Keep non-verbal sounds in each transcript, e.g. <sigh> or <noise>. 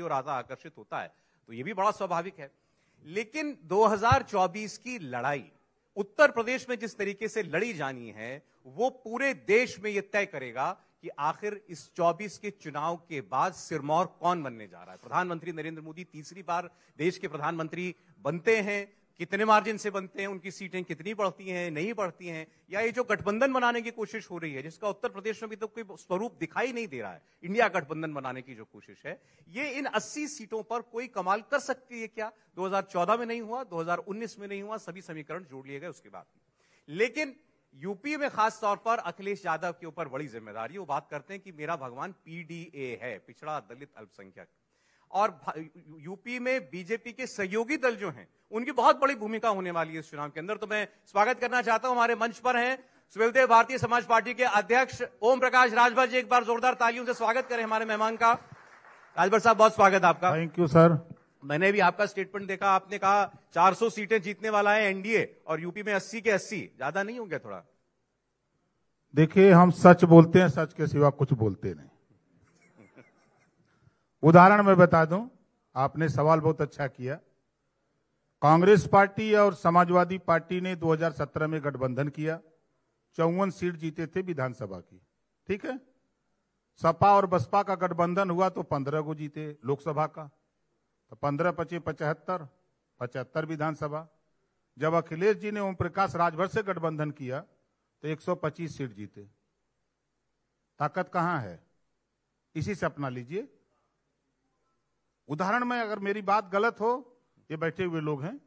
की और आधा आकर्षित होता है तो ये भी बड़ा स्वाभाविक है लेकिन 2024 की लड़ाई उत्तर प्रदेश में जिस तरीके से लड़ी जानी है वो पूरे देश में यह तय करेगा कि आखिर इस 24 के चुनाव के बाद सिरमौर कौन बनने जा रहा है प्रधानमंत्री नरेंद्र मोदी तीसरी बार देश के प्रधानमंत्री बनते हैं कितने मार्जिन से बनते हैं उनकी सीटें कितनी बढ़ती हैं नहीं बढ़ती हैं या ये जो गठबंधन बनाने की कोशिश हो रही है जिसका उत्तर प्रदेश में भी तो कोई स्वरूप दिखाई नहीं दे रहा है इंडिया गठबंधन बनाने की जो कोशिश है ये इन 80 सीटों पर कोई कमाल कर सकती है क्या 2014 में नहीं हुआ 2019 में नहीं हुआ सभी समीकरण जोड़ लिए गए उसके बाद लेकिन यूपी में खास तौर पर अखिलेश यादव के ऊपर बड़ी जिम्मेदारी वो बात करते हैं कि मेरा भगवान पीडीए है पिछड़ा दलित अल्पसंख्यक और यूपी में बीजेपी के सहयोगी दल जो हैं उनकी बहुत बड़ी भूमिका होने वाली है इस चुनाव के अंदर तो मैं स्वागत करना चाहता हूं हमारे मंच पर हैं सुबेलदेव भारतीय समाज पार्टी के अध्यक्ष ओम प्रकाश राजभर जी एक बार जोरदार तालियों से स्वागत करें हमारे मेहमान का राजभर साहब बहुत स्वागत आपका थैंक यू सर मैंने भी आपका स्टेटमेंट देखा आपने कहा 400 सीटें जीतने वाला है एनडीए और यूपी में 80 के 80 ज्यादा नहीं हो गया थोड़ा देखिए हम सच बोलते हैं सच के सिवा कुछ बोलते नहीं उदाहरण मैं बता दूं आपने सवाल बहुत अच्छा किया कांग्रेस पार्टी और समाजवादी पार्टी ने 2017 में गठबंधन किया चौवन सीट जीते थे विधानसभा की ठीक है सपा और बसपा का गठबंधन हुआ तो पंद्रह को जीते लोकसभा का तो पंद्रह पचे पचहत्तर पचहत्तर विधानसभा जब अखिलेश जी ने ओम प्रकाश राजभर से गठबंधन किया तो 125 सीट जीते ताकत कहां है इसी से अपना लीजिए उदाहरण में अगर मेरी बात गलत हो ये बैठे हुए लोग हैं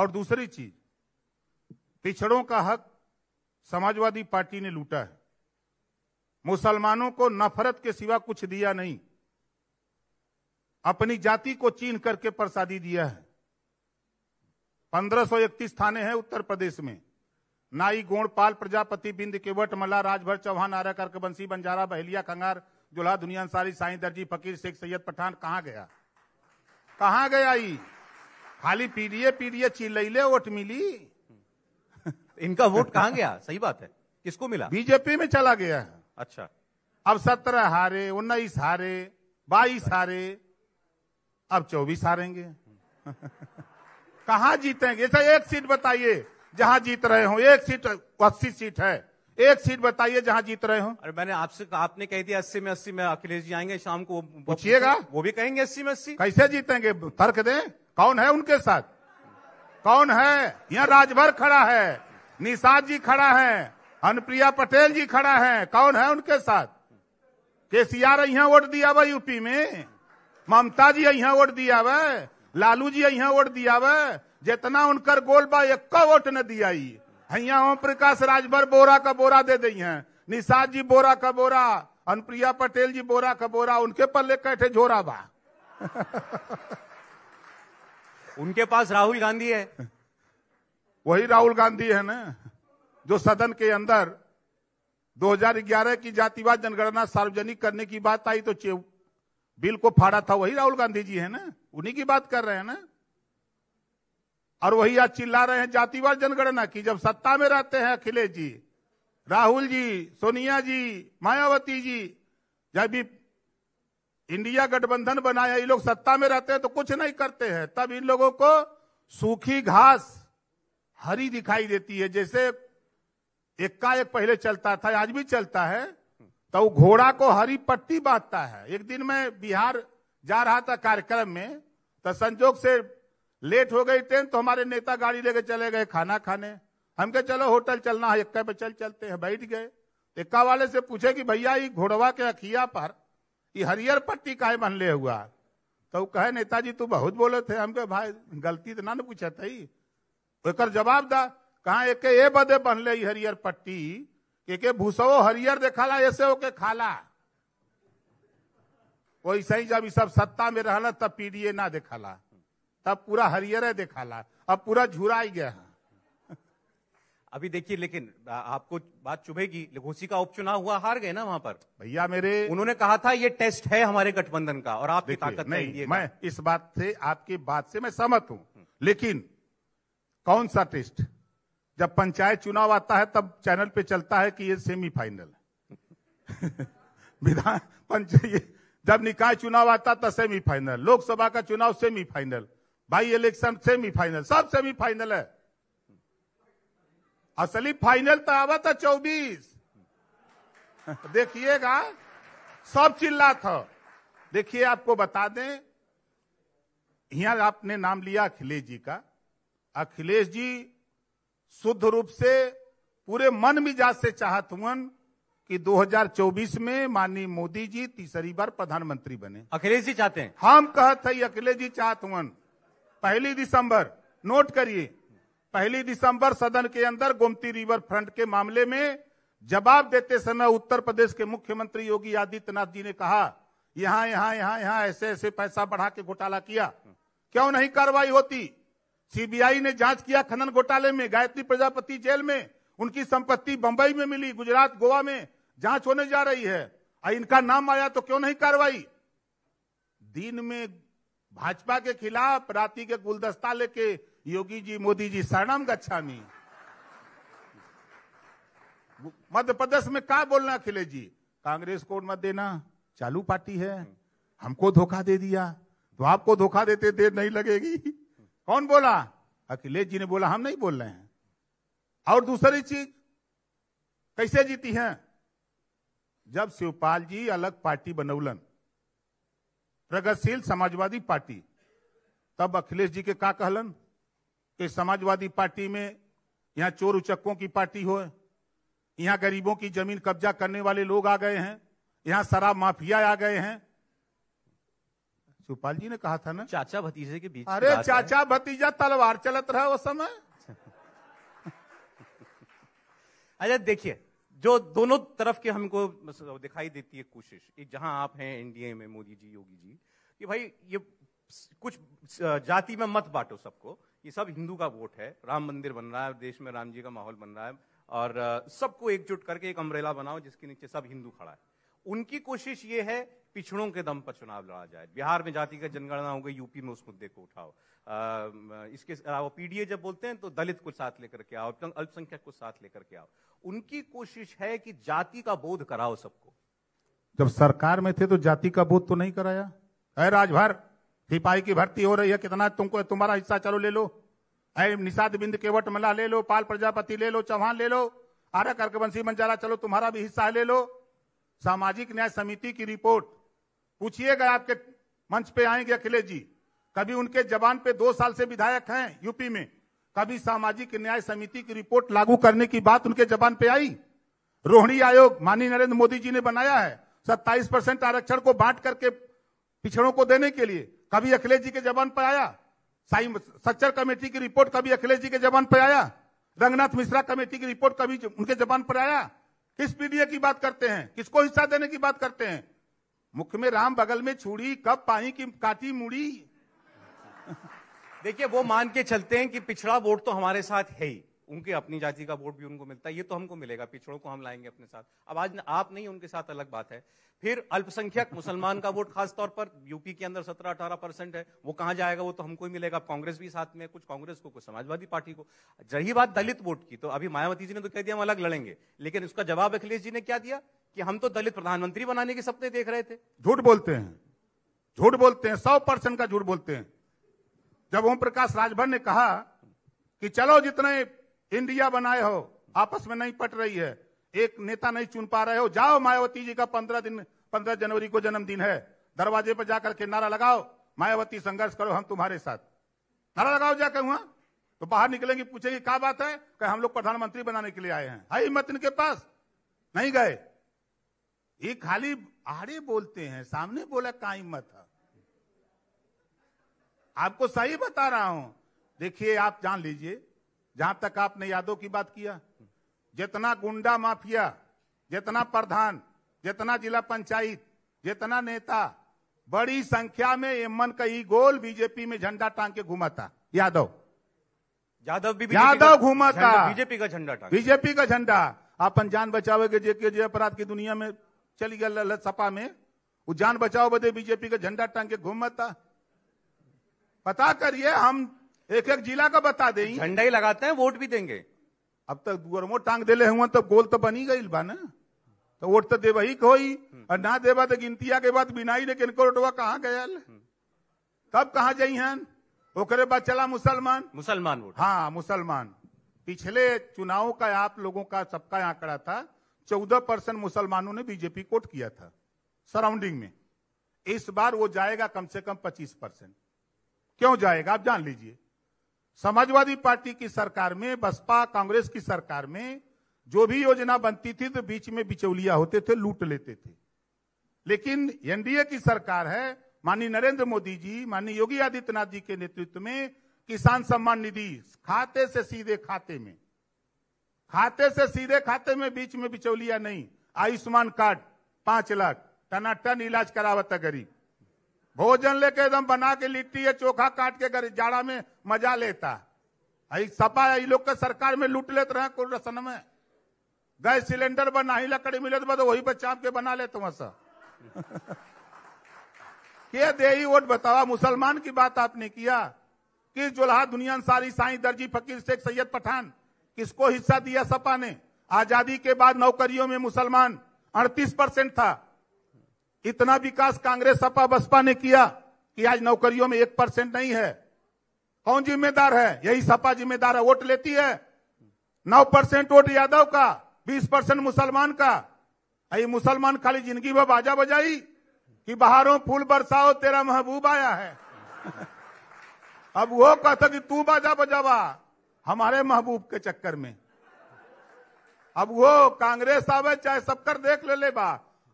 और दूसरी चीज पिछड़ों का हक समाजवादी पार्टी ने लूटा है मुसलमानों को नफरत के सिवा कुछ दिया नहीं अपनी जाति को चीन करके प्रसादी दिया है 1531 थाने हैं उत्तर प्रदेश में नाई गोणपाल प्रजापति बिंद केवट मल्ला राजभर चौहान आरा करकबंसी बंजारा बहलिया खंगार जुल्हा दुनिया अंसारी साईं दर्जी फकीर शेख सैयद पठान कहाँ गया कहाँ गया ई खाली पीडीए पीडीए चिल्लैले वोट मिली इनका वोट कहाँ गया सही बात है किसको मिला बीजेपी में चला गया है अच्छा अब सत्रह हारे उन्नीस हारे बाईस हारे अब चौबीस हारेंगे कहा जीतेंगे ऐसा एक सीट बताइए जहां जीत रहे हो एक सीट अस्सी सीट है एक सीट बताइए जहां जीत रहे हो अरे मैंने आपसे आपने कही दिया अस्सी में अस्सी में अखिलेश जी आएंगे शाम को पूछिएगा वो भी कहेंगे अस्सी में अस्सी कैसे जीतेंगे तर्क दें कौन है उनके साथ कौन है यहाँ राजभर खड़ा है निषाद जी खड़ा है अनुप्रिया पटेल जी खड़ा है कौन है उनके साथ केसीआर यहाँ वोट दिया वह यूपी में ममता जी यहाँ वोट दिया हुआ लालू जी यहाँ वोट दिया हुआ जितना उनकर गोल बा एक वोट न दिया हैया ओम प्रकाश राजभर बोरा का बोरा दे दी है निषाद जी बोरा का बोरा अनुप्रिया पटेल जी बोरा का बोरा उनके पल्ले कैठे झोरा बा <laughs> उनके पास राहुल गांधी है वही राहुल गांधी है ना जो सदन के अंदर 2011 की जातिवाद जनगणना सार्वजनिक करने की बात आई तो बिल को फाड़ा था वही राहुल गांधी जी है ना उन्हीं की बात कर रहे हैं ना और वही आज चिल्ला रहे हैं जातिवार जनगणना की जब सत्ता में रहते हैं अखिलेश जी राहुल जी सोनिया जी मायावती जी जब भी इंडिया गठबंधन बनाया ये लोग सत्ता में रहते हैं तो कुछ नहीं करते हैं तब इन लोगों को सूखी घास हरी दिखाई देती है जैसे इक्का एक, एक पहले चलता था आज भी चलता है तो घोड़ा को हरी पट्टी बांधता है एक दिन मैं बिहार जा रहा था कार्यक्रम में तो संजोग से लेट हो गई ट्रेन तो हमारे नेता गाड़ी लेके चले गए खाना खाने हम कहे चलो होटल चलना है इक्का पे चल चलते हैं बैठ गए इक्का वाले से पूछे कि भैया ये घोड़वा के अखिया पर ये हरियर पट्टी काहे बनले हुआ तो कहे नेताजी तू बहुत बोले थे हम कहे भाई गलती तो ना न पूछे थे एक जवाब दा कहा एक ए बदे बनले हरियर पट्टी एक भूसो हरियर देखा ला ऐसे होके खाला वैसे ही जब सब सत्ता में रहना तब पीडीए ना ला तब पूरा हरियर देखा ला अब पूरा झुरा ही गया <laughs> अभी देखिए लेकिन आपको बात चुभेगी घोसी का उपचुनाव हुआ हार गए ना वहां पर भैया मेरे उन्होंने कहा था ये टेस्ट है हमारे गठबंधन का और आप ताकत नहीं मैं इस बात से आपकी बात से मैं सहमत हूं लेकिन कौन सा टेस्ट जब पंचायत चुनाव आता है तब चैनल पे चलता है कि ये सेमीफाइनल <laughs> विधान पंचायत जब निकाय चुनाव आता तब सेमीफाइनल लोकसभा का चुनाव सेमीफाइनल भाई इलेक्शन सेमीफाइनल सब सेमीफाइनल है असली फाइनल तो आवा था चौबीस देखिएगा सब चिल्ला था देखिए आपको बता दें यहां आपने नाम लिया अखिलेश जी का अखिलेश जी शुद्ध रूप से पूरे मन मिजाज से चाहत हुन कि 2024 में माननीय मोदी जी तीसरी बार प्रधानमंत्री बने अखिलेश जी चाहते हैं हम कहते अखिलेश जी चाहत हुन पहली दिसंबर नोट करिए पहली दिसंबर सदन के अंदर गोमती रिवर फ्रंट के मामले में जवाब देते समय उत्तर प्रदेश के मुख्यमंत्री योगी आदित्यनाथ जी ने कहा यहां यहां यहां यहां ऐसे ऐसे पैसा बढ़ा के घोटाला किया क्यों नहीं कार्रवाई होती सीबीआई ने जांच किया खनन घोटाले में गायत्री प्रजापति जेल में उनकी संपत्ति बंबई में मिली गुजरात गोवा में जांच होने जा रही है इनका नाम आया तो क्यों नहीं कार्रवाई दिन में भाजपा के खिलाफ राति के गुलदस्ता लेके योगी जी मोदी जी शरणम मी मध्य प्रदेश में क्या बोलना अखिलेश जी कांग्रेस को मत देना चालू पार्टी है हमको धोखा दे दिया तो आपको धोखा देते देर नहीं लगेगी कौन बोला अखिलेश जी ने बोला हम नहीं बोल रहे हैं और दूसरी चीज कैसे जीती हैं जब शिवपाल जी अलग पार्टी बनौलन प्रगतिशील समाजवादी पार्टी तब अखिलेश जी के का कहलन कि समाजवादी पार्टी में यहाँ चोर उचक्कों की पार्टी हो यहाँ गरीबों की जमीन कब्जा करने वाले लोग आ गए हैं यहाँ शराब माफिया आ गए हैं शिवपाल जी ने कहा था ना चाचा भतीजे के बीच अरे चाचा भतीजा तलवार चलत रहा उस समय <laughs> अच्छा देखिए जो दोनों तरफ के हमको दिखाई देती है कोशिश जहां आप हैं एनडीए में मोदी जी योगी जी कि भाई ये कुछ जाति में मत बांटो सबको ये सब हिंदू का वोट है राम मंदिर बन रहा है देश में राम जी का माहौल बन रहा है और सबको एकजुट करके एक अम्ब्रेला बनाओ जिसके नीचे सब हिंदू खड़ा है उनकी कोशिश ये है पिछड़ों के दम पर चुनाव लड़ा जाए बिहार में जाति का जनगणना हो गई यूपी में उस मुद्दे को उठाओ आ, इसके अलावा पीडीए जब बोलते हैं तो दलित को साथ लेकर के आओ अल्पसंख्यक को साथ लेकर के आओ उनकी कोशिश है कि जाति का बोध कराओ सबको जब सरकार में थे तो जाति का बोध तो नहीं कराया अरे राजभर सिपाही की भर्ती हो रही है कितना तुमको तुम्हारा हिस्सा चलो ले लो अरे निषाद बिंद केवट मला ले लो पाल प्रजापति ले लो चौहान ले लो आरा करके बंसी मंजारा चलो तुम्हारा भी हिस्सा ले लो सामाजिक न्याय समिति की रिपोर्ट पूछिएगा आपके मंच पे आएंगे अखिलेश जी कभी उनके जबान पे दो साल से विधायक हैं यूपी में कभी सामाजिक न्याय समिति की रिपोर्ट लागू करने की बात उनके जबान पे आई रोहिणी आयोग माननीय नरेंद्र मोदी जी ने बनाया है सत्ताईस परसेंट आरक्षण को बांट करके पिछड़ों को देने के लिए कभी अखिलेश जी के जबान पर आया सच्चर कमेटी की रिपोर्ट कभी अखिलेश जी के जबान पर आया रंगनाथ मिश्रा कमेटी की रिपोर्ट कभी उनके जबान पर आया किस पीडीए की बात करते हैं किसको हिस्सा देने की बात करते हैं मुख में राम बगल में छुड़ी कब पानी की काटी मुड़ी <laughs> देखिए वो मान के चलते हैं कि पिछड़ा वोट तो हमारे साथ है ही उनके अपनी जाति का वोट भी उनको मिलता है ये तो हमको मिलेगा पिछड़ों को हम लाएंगे अपने साथ अब आज आप नहीं उनके साथ अलग बात है फिर अल्पसंख्यक मुसलमान का वोट खासतौर पर यूपी के अंदर सत्रह अठारह परसेंट है वो कहाँ जाएगा वो तो हमको ही मिलेगा कांग्रेस भी साथ में कुछ कांग्रेस को कुछ समाजवादी पार्टी को रही बात दलित वोट की तो अभी मायावती जी ने तो कह दिया हम अलग लड़ेंगे लेकिन उसका जवाब अखिलेश जी ने क्या दिया कि हम तो दलित प्रधानमंत्री बनाने के सपने देख रहे थे झूठ बोलते हैं झूठ बोलते हैं सौ परसेंट का झूठ बोलते हैं जब ओम प्रकाश राजभर ने कहा कि चलो जितने इंडिया बनाए हो आपस में नहीं पट रही है एक नेता नहीं चुन पा रहे हो जाओ मायावती जी का पंद्रह दिन पंद्रह जनवरी को जन्मदिन है दरवाजे पर जाकर के नारा लगाओ मायावती संघर्ष करो हम तुम्हारे साथ नारा लगाओ जाकर वहां तो बाहर निकलेंगे पूछेंगे क्या बात है कि हम लोग प्रधानमंत्री बनाने के लिए आए हैं हाई मत इनके पास नहीं गए ये खाली आड़े बोलते हैं सामने बोला का हिम्मत है आपको सही बता रहा हूं देखिए आप जान लीजिए जहां तक आपने यादव की बात किया जितना गुंडा माफिया जितना प्रधान जितना जिला पंचायत जितना नेता बड़ी संख्या में एमन का ई गोल बीजेपी में झंडा टांग के घुमाता यादव यादव भी यादव घुमाता बीजेपी का झंडा टांग बीजेपी का झंडा अपन जान बचाव के जे के जे अपराध की दुनिया में चली गया ललत सपा में वो जान बचाओ बदे बीजेपी का झंडा टांग के घूमता पता करिए हम एक एक जिला का बता दें झंडा ही लगाते हैं वोट भी देंगे अब तक तो गोरमो टांग दे हुए तब तो गोल तो बनी गई बा ना तो वोट तो देवा ही कोई और ना देवा तो गिनतिया के बाद बिना ही लेकिन कोटवा कहा गया तब कहा जाई हन ओकरे बाद चला मुसलमान मुसलमान वोट हाँ मुसलमान पिछले चुनाव का आप लोगों का सबका आंकड़ा था चौदह परसेंट मुसलमानों ने बीजेपी कोट किया था सराउंडिंग में इस बार वो जाएगा कम से कम पच्चीस परसेंट क्यों जाएगा आप जान लीजिए समाजवादी पार्टी की सरकार में बसपा कांग्रेस की सरकार में जो भी योजना बनती थी तो बीच में बिचौलिया होते थे लूट लेते थे लेकिन एनडीए की सरकार है माननीय नरेंद्र मोदी जी माननीय योगी आदित्यनाथ जी के नेतृत्व में किसान सम्मान निधि खाते से सीधे खाते में खाते से सीधे खाते में बीच में बिचौलिया नहीं आयुष्मान कार्ड पांच लाख टनाटन इलाज था गरीब भोजन लेके एकदम बना के लिट्टी या चोखा काट के घर जाड़ा में मजा लेता है सपा ये लोग के सरकार में लूट लेते रहे रसन में गैस सिलेंडर बना ही लकड़ी मिले तो वही पर चाप के बना लेते वहां सर <laughs> के दे वोट बतावा मुसलमान की बात आपने किया किस जोलहा दुनिया सारी साई दर्जी फकीर शेख सैयद पठान किसको हिस्सा दिया सपा ने आजादी के बाद नौकरियों में मुसलमान अड़तीस परसेंट था इतना विकास कांग्रेस सपा बसपा ने किया कि आज नौकरियों में एक परसेंट नहीं है कौन जिम्मेदार है यही सपा जिम्मेदार है वोट लेती है नौ परसेंट वोट यादव का बीस परसेंट मुसलमान का हाँ, यही मुसलमान खाली जिंदगी में बाजा बजाई कि बाहरों फूल बरसाओ तेरा महबूब आया है अब वो कहता कि तू बाजा बजावा हमारे महबूब के चक्कर में अब वो कांग्रेस आवे चाहे सब कर देख ले ले बा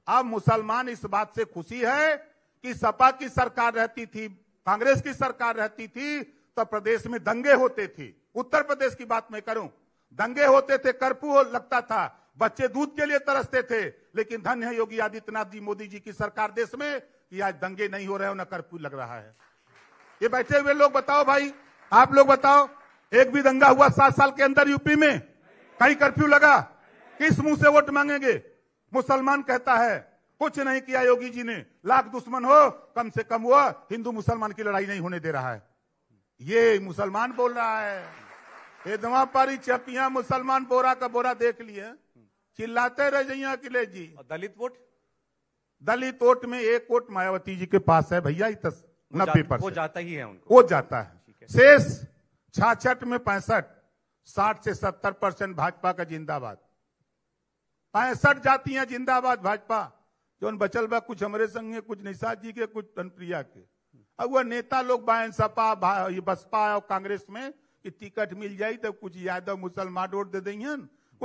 अब मुसलमान इस बात से खुशी है कि सपा की सरकार रहती थी कांग्रेस की सरकार रहती थी तो प्रदेश में दंगे होते थे उत्तर प्रदेश की बात मैं करूं दंगे होते थे कर्फ्यू हो लगता था बच्चे दूध के लिए तरसते थे लेकिन धन्य है योगी आदित्यनाथ जी मोदी जी की सरकार देश में कि आज दंगे नहीं हो रहे हैं न कर्फ्यू लग रहा है ये बैठे हुए लोग बताओ भाई आप लोग बताओ एक भी दंगा हुआ सात साल के अंदर यूपी में कहीं कर्फ्यू लगा किस मुंह से वोट मांगेंगे मुसलमान कहता है कुछ नहीं किया योगी जी ने लाख दुश्मन हो कम से कम वह हिंदू मुसलमान की लड़ाई नहीं होने दे रहा है ये मुसलमान बोल रहा है एकदमा पारी चपिया मुसलमान बोरा का बोरा देख लिए चिल्लाते रह जाइए अखिलेश जी दलित वोट दलित वोट में एक वोट मायावती जी के पास है भैया नब्बे पर वो जाता ही है उनको वो जाता है शेष छाछठ में पैंसठ साठ से सत्तर परसेंट भाजपा का जिंदाबाद पैंसठ जातियां जिंदाबाद भाजपा जो बचल बा कुछ हमारे संग है कुछ निषाद जी के कुछ धनप्रिया के अब वह नेता लोग बायन सपा बसपा और कांग्रेस में कि टिकट मिल जाई तो कुछ यादव मुसलमान वोट दे दें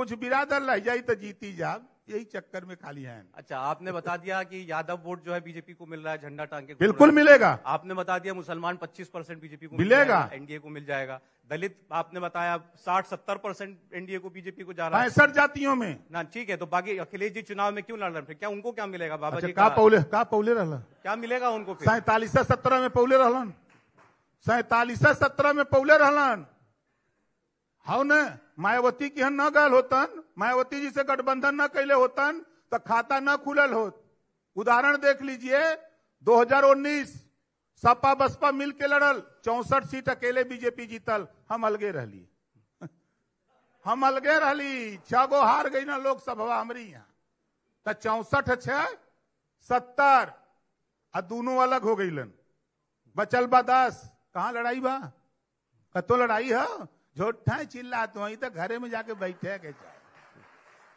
कुछ बिरादर रह जाई तो जीती जाब यही चक्कर में खाली है अच्छा आपने बता दिया कि यादव वोट जो है बीजेपी को मिल रहा है झंडा टांग के बिल्कुल मिलेगा आपने बता दिया मुसलमान 25 परसेंट बीजेपी को मिलेगा एनडीए को मिल जाएगा दलित आपने बताया 60-70 परसेंट एनडीए को बीजेपी को जा रहा है सर जातियों में ना ठीक है तो बाकी अखिलेश जी चुनाव में क्यों लड़ रहे क्या उनको क्या मिलेगा बाबा अच्छा, जी का पौले का पौले क्या मिलेगा उनको सैतालीस सत्रह में पौले रह सैतालीस सत्रह में पौले रहन हाउ न मायावती की न गल होता मायावती जी से गठबंधन न कैले होतन तो खाता न खुलल होत उदाहरण देख लीजिए 2019 सपा बसपा मिल के लड़ल चौसठ सीट अकेले बीजेपी जीतल हम अलगे रहली <laughs> हम अलगे रहली छो हार गई ना लोकसभा हमारी यहाँ तो चौसठ छह सत्तर आ दोनों अलग हो गई लन बचल बा दस कहा लड़ाई बा कतो लड़ाई है झोटा चिल्ला तो वही तो घरे में जाके बैठे के जा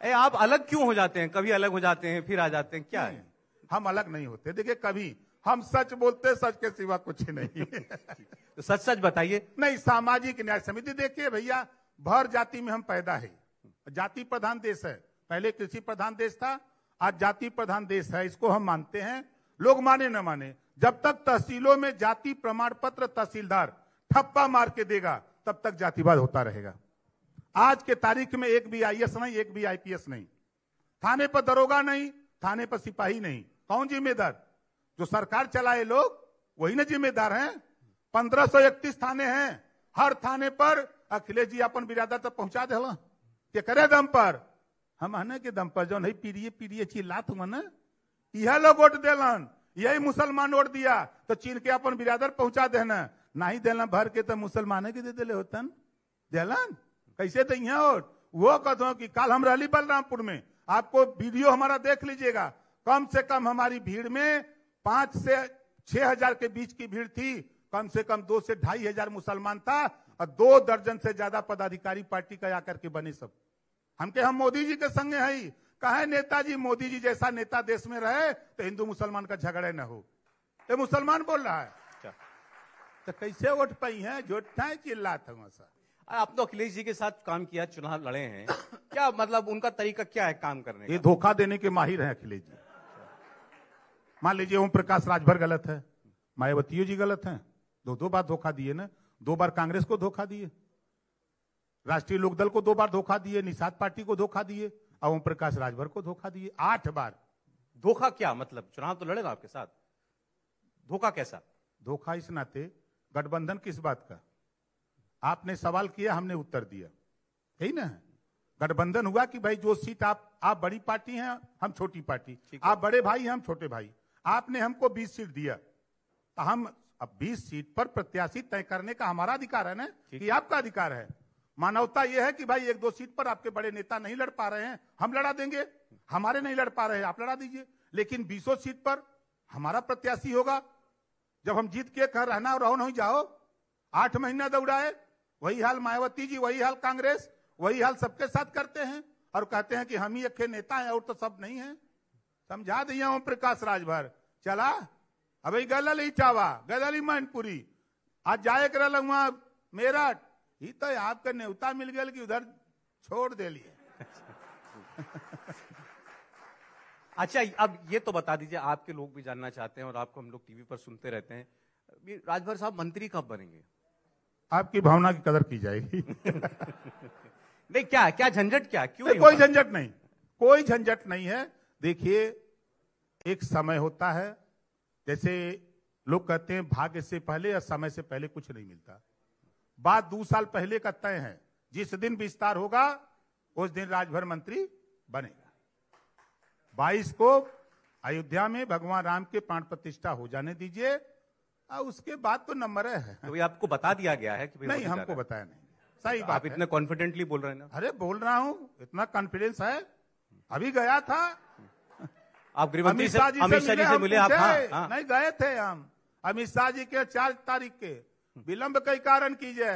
ए, आप अलग क्यों हो जाते हैं कभी अलग हो जाते हैं फिर आ जाते हैं क्या है हम अलग नहीं होते देखिए कभी हम सच बोलते सच के सिवा कुछ नहीं <laughs> तो सच सच बताइए नहीं सामाजिक न्याय समिति देखिए भैया भर जाति में हम पैदा है जाति प्रधान देश है पहले कृषि प्रधान देश था आज जाति प्रधान देश है इसको हम मानते हैं लोग माने न माने जब तक तहसीलों में जाति प्रमाण पत्र तहसीलदार ठप्पा मार के देगा तब तक जातिवाद होता रहेगा आज के तारीख में एक भी आईएएस नहीं एक भी आईपीएस नहीं थाने पर दरोगा नहीं थाने पर सिपाही नहीं कौन जिम्मेदार जो सरकार चलाए लोग वही ना जिम्मेदार हैं पंद्रह सौ इकतीस थाने हैं हर थाने पर अखिलेश जी अपन बिरादर तक पहुंचा दे के करे दम पर हम आने के दम पर जो नहीं पीड़िए पीड़िए ची लात मन यह लोग वोट दिलन यही मुसलमान वोट दिया तो चीन के अपन बिरादर पहुंचा देना नहीं देना भर के तो मुसलमान के दे दिले होतन दिलन कैसे है और वो कद की कि कल हम रही बलरामपुर में आपको वीडियो हमारा देख लीजिएगा कम से कम हमारी भीड़ में पांच से छह हजार के बीच की भीड़ थी कम से कम दो से ढाई हजार मुसलमान था और दो दर्जन से ज्यादा पदाधिकारी पार्टी का आकर के बने सब हमके हम मोदी जी के संगे है कहे नेताजी मोदी जी जैसा नेता देश में रहे तो हिंदू मुसलमान का झगड़े न हो ये मुसलमान बोल रहा है अच्छा। तो कैसे वोट पाई है जो चिल्ला था सर आप तो अखिलेश जी के साथ काम किया चुनाव लड़े हैं क्या मतलब उनका तरीका क्या है काम करने ये धोखा देने के माहिर हैं अखिलेश जी मान लीजिए ओम प्रकाश राजभर गलत है मायावती जी गलत हैं दो दो बार धोखा दिए ना दो बार कांग्रेस को धोखा दिए राष्ट्रीय लोकदल को दो बार धोखा दिए निषाद पार्टी को धोखा दिए और ओम प्रकाश राजभर को धोखा दिए आठ बार धोखा क्या मतलब चुनाव तो लड़ेगा आपके साथ धोखा कैसा धोखा इस नाते गठबंधन किस बात का आपने सवाल किया हमने उत्तर दिया यही ना गठबंधन हुआ कि भाई जो सीट आप आप बड़ी पार्टी हैं हम छोटी पार्टी आप बड़े भाई हैं हम छोटे भाई आपने हमको 20 सीट दिया तो हम अब 20 सीट पर प्रत्याशी तय करने का हमारा अधिकार है ना कि आपका अधिकार है मानवता यह है कि भाई एक दो सीट पर आपके बड़े नेता नहीं लड़ पा रहे हैं हम लड़ा देंगे हमारे नहीं लड़ पा रहे हैं आप लड़ा दीजिए लेकिन बीसों सीट पर हमारा प्रत्याशी होगा जब हम जीत के कर रहना और रहो नहीं जाओ आठ महीना दौड़ाए वही हाल मायावती जी वही हाल कांग्रेस वही हाल सबके साथ करते हैं और कहते हैं कि हम ही अखे नेता हैं और तो सब नहीं है समझा दिया हूं प्रकाश राजभर चला अबे गलल ही चावा गलल ही मैनपुरी आज जाए कर वहां मेरठ ही तो आपके नेवता मिल गया कि उधर छोड़ दे लिए <laughs> अच्छा अब ये तो बता दीजिए आपके लोग भी जानना चाहते हैं और आपको हम लोग टीवी पर सुनते रहते हैं राजभर साहब मंत्री कब बनेंगे आपकी भावना की कदर की जाएगी <laughs> नहीं क्या क्या झंझट क्या क्यों नहीं कोई झंझट नहीं कोई झंझट नहीं है देखिए एक समय होता है जैसे लोग कहते हैं भाग्य से पहले या समय से पहले कुछ नहीं मिलता बात दो साल पहले का तय है जिस दिन विस्तार होगा उस दिन राजभर मंत्री बनेगा बाईस को अयोध्या में भगवान राम के प्राण प्रतिष्ठा हो जाने दीजिए आ, हाँ, उसके बाद तो नंबर है तो आपको बता दिया गया है कि नहीं हमको बताया नहीं सही तो बात आप इतने कॉन्फिडेंटली बोल रहे हैं अरे बोल रहा हूँ इतना कॉन्फिडेंस है अभी गया था आप गृहमंत्री से अमित शाह जी से मिले आप हाँ, हाँ, नहीं गए थे हम अमित शाह जी के चार तारीख के विलंब कई कारण कीजिए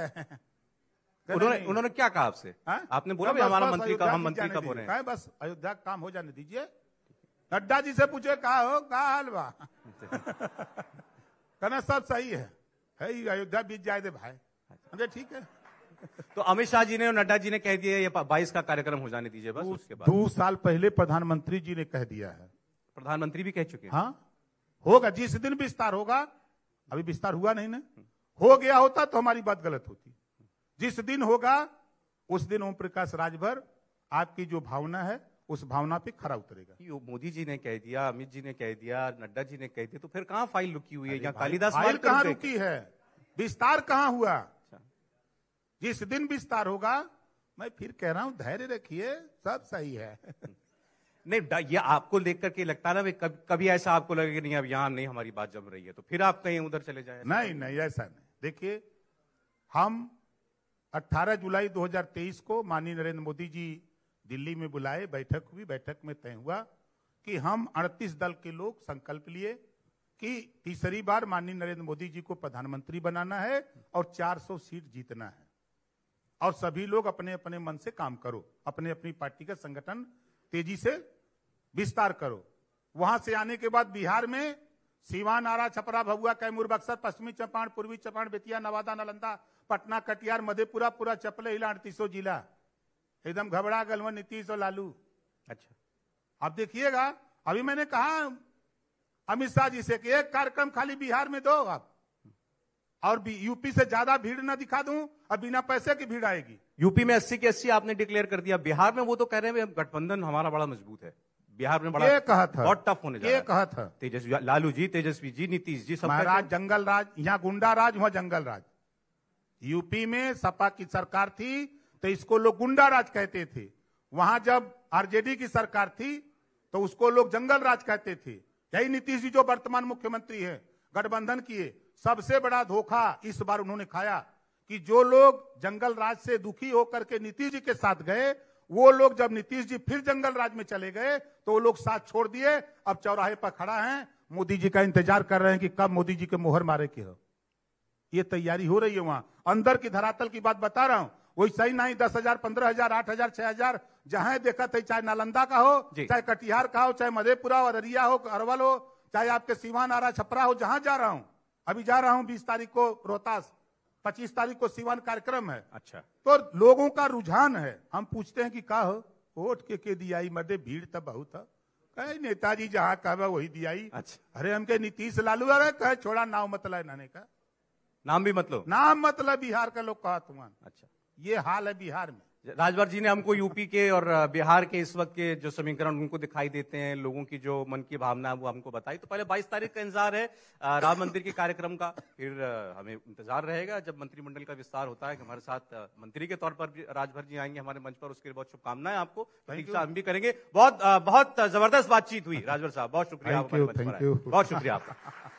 उन्होंने उन्होंने क्या कहा आपसे हाँ? आपने बोला भी हमारा मंत्री का हम मंत्री का बोल रहे हैं बस अयोध्या काम हो जाने दीजिए नड्डा जी से पूछे कहा हो कहा हलवा अच्छा। कहना सब सही है है ही अयोध्या बीत जाए दे भाई अच्छा। अरे ठीक है <laughs> तो अमित शाह जी ने और नड्डा जी ने कह दिया ये बाईस का कार्यक्रम हो जाने दीजिए बस उसके बाद दो साल पहले प्रधानमंत्री जी ने कह दिया है प्रधानमंत्री भी कह चुके हैं हाँ होगा जिस दिन विस्तार होगा अभी विस्तार हुआ नहीं ना हो गया होता तो हमारी बात गलत होती जिस दिन होगा उस दिन ओम प्रकाश राजभर आपकी जो भावना है उस भावना पे खरा उतरेगा यो मोदी जी ने कह दिया अमित जी ने कह दिया नड्डा जी ने कह दिया तो फिर कहाँ फाइल रुकी हुई है या कालिदास फाइल कहाँ रुकी है विस्तार कहाँ हुआ अच्छा। जिस दिन विस्तार होगा मैं फिर कह रहा हूँ धैर्य रखिए सब सही है <laughs> नहीं ये आपको देख करके लगता ना कब, कभी ऐसा आपको लगे कि नहीं अब यहाँ नहीं हमारी बात जम रही है तो फिर आप कहीं उधर चले जाए नहीं नहीं ऐसा नहीं देखिए हम 18 जुलाई 2023 को माननीय नरेंद्र मोदी जी दिल्ली में बुलाए बैठक हुई बैठक में तय हुआ कि हम 38 दल के लोग संकल्प लिए कि तीसरी बार माननीय नरेंद्र मोदी जी को प्रधानमंत्री बनाना है और 400 सीट जीतना है और सभी लोग अपने अपने मन से काम करो अपने अपनी पार्टी का संगठन तेजी से विस्तार करो वहां से आने के बाद बिहार में सीवान आरा छपरा भगुआ कैमूर बक्सर पश्चिमी चंपारण पूर्वी चंपारण बेतिया नवादा नालंदा पटना कटिहार मधेपुरा पूरा चपले हिला अड़तीसो जिला एकदम घबरा गल नीतीश और लालू अच्छा आप देखिएगा अभी मैंने कहा अमित शाह जी से कि एक कार्यक्रम खाली बिहार में दो आप और भी यूपी से ज्यादा भीड़ ना दिखा दूं और बिना पैसे की भीड़ आएगी यूपी में अस्सी की अस्सी आपने डिक्लेयर कर दिया बिहार में वो तो कह रहे हैं गठबंधन हमारा बड़ा मजबूत है बिहार में बड़ा ये कहा था बहुत टफ होने ये कहा था तेजस्वी लालू जी तेजस्वी जी नीतीश जी सब राज जंगल राज यहाँ गुंडा राज वहाँ जंगल राज यूपी में सपा की सरकार थी तो इसको लोग गुंडा राज कहते थे वहां जब आरजेडी की सरकार थी तो उसको लोग जंगल राज कहते थे यही नीतीश जी जो वर्तमान मुख्यमंत्री है गठबंधन किए सबसे बड़ा धोखा इस बार उन्होंने खाया कि जो लोग जंगल राज से दुखी होकर के नीतीश जी के साथ गए वो लोग जब नीतीश जी फिर जंगल राज में चले गए तो वो लोग साथ छोड़ दिए अब चौराहे पर खड़ा है मोदी जी का इंतजार कर रहे हैं कि कब मोदी जी के मोहर मारे के हो ये तैयारी हो रही है वहां अंदर की धरातल की बात बता रहा हूं वही सही नहीं दस हजार पंद्रह हजार आठ हजार छह हजार जहां देखा थे तो चाहे नालंदा का हो चाहे कटिहार का हो चाहे मधेपुरा हो अररिया हो अरवल हो चाहे आपके सिवान आरा छपरा हो जहां जा रहा हूं अभी जा रहा हूं बीस तारीख को रोहतास पच्चीस तारीख को सीवान कार्यक्रम है अच्छा तो लोगों का रुझान है हम पूछते हैं कि कहा हो वोट के के दियाई मदे भीड़ तब बहुत है कहे नेताजी जहाँ कहा वही दियाई अच्छा अरे हमके नीतीश लालू अरे कहे छोड़ा नाव मतलब नाने का नाम भी मतलब नाम मतलब बिहार का लोग कहा तुम्हारा अच्छा ये हाल है बिहार में राजभर जी ने हमको यूपी के और बिहार के इस वक्त के जो समीकरण उनको दिखाई देते हैं लोगों की जो मन की भावना है वो हमको बताई तो पहले 22 तारीख का इंतजार है राम मंदिर के कार्यक्रम का फिर हमें इंतजार रहेगा जब मंत्रिमंडल का विस्तार होता है कि हमारे साथ मंत्री के तौर पर राजभर जी आएंगे हमारे मंच पर उसके लिए बहुत शुभकामनाएं आपको परीक्षा हम भी करेंगे बहुत बहुत जबरदस्त बातचीत हुई राजभर साहब बहुत शुक्रिया बहुत शुक्रिया आपका <laughs>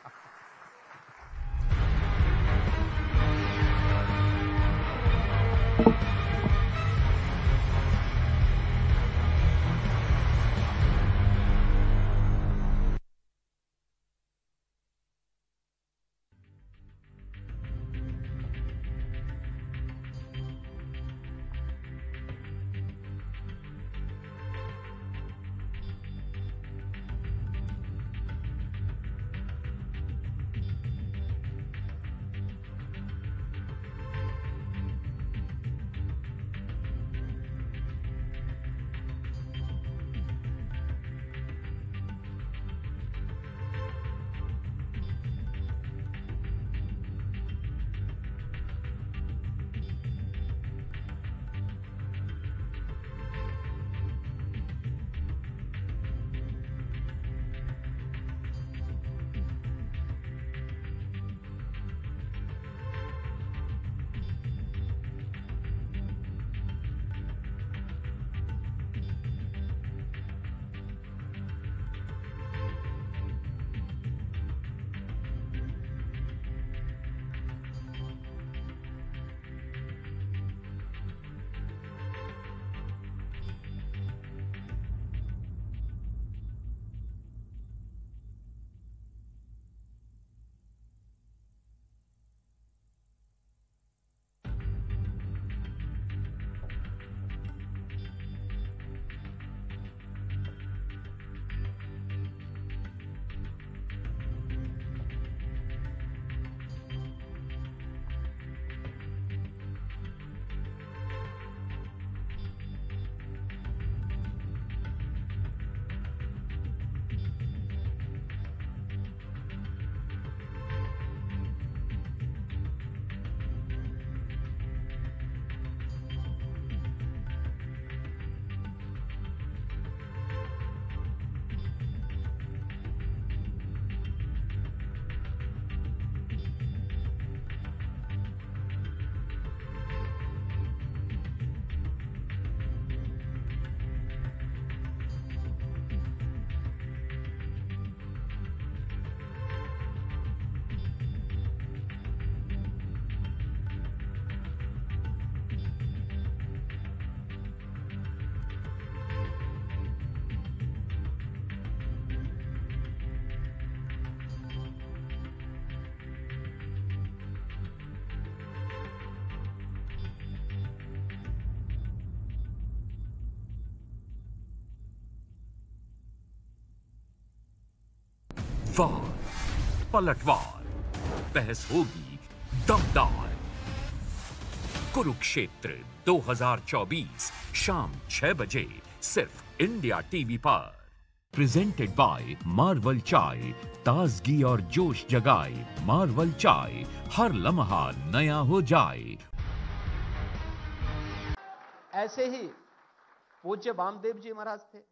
वार पलटवार बहस होगी दमदार कुरुक्षेत्र 2024 शाम 6 बजे सिर्फ इंडिया टीवी पर प्रेजेंटेड बाय मार्वल चाय ताजगी और जोश जगाए मार्वल चाय हर लम्हा नया हो जाए ऐसे ही पूज्य बामदेव जी महाराज थे